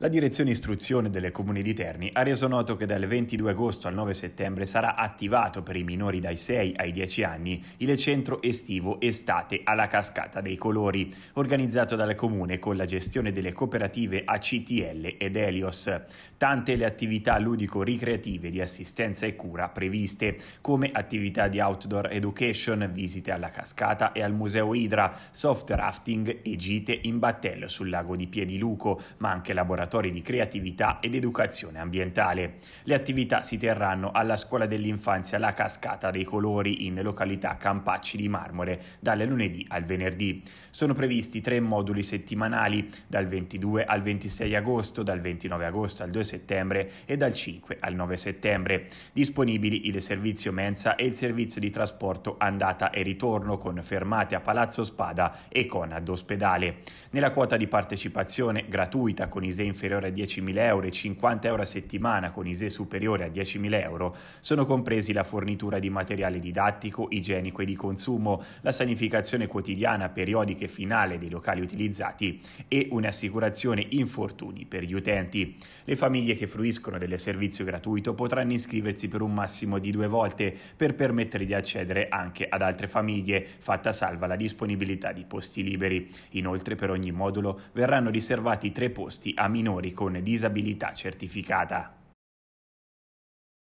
La Direzione Istruzione delle Comuni di Terni ha reso noto che dal 22 agosto al 9 settembre sarà attivato per i minori dai 6 ai 10 anni il centro estivo Estate alla Cascata dei Colori, organizzato dal Comune con la gestione delle cooperative ACTL ed Elios. Tante le attività ludico-ricreative di assistenza e cura previste, come attività di outdoor education, visite alla cascata e al Museo Idra, soft rafting e gite in battello sul lago di Piediluco, ma anche laboratori laboratori di creatività ed educazione ambientale. Le attività si terranno alla Scuola dell'Infanzia La Cascata dei Colori in località Campacci di Marmore dalle lunedì al venerdì. Sono previsti tre moduli settimanali dal 22 al 26 agosto, dal 29 agosto al 2 settembre e dal 5 al 9 settembre. Disponibili il servizio mensa e il servizio di trasporto andata e ritorno con fermate a Palazzo Spada e Conad Ospedale. Nella quota di partecipazione gratuita con Isein inferiore a 10.000 euro e 50 euro a settimana con ISE superiore a 10.000 euro, sono compresi la fornitura di materiale didattico, igienico e di consumo, la sanificazione quotidiana, periodica e finale dei locali utilizzati e un'assicurazione infortuni per gli utenti. Le famiglie che fruiscono del servizio gratuito potranno iscriversi per un massimo di due volte per permettere di accedere anche ad altre famiglie, fatta salva la disponibilità di posti liberi. Inoltre per ogni modulo verranno riservati tre posti a minimo minori con disabilità certificata.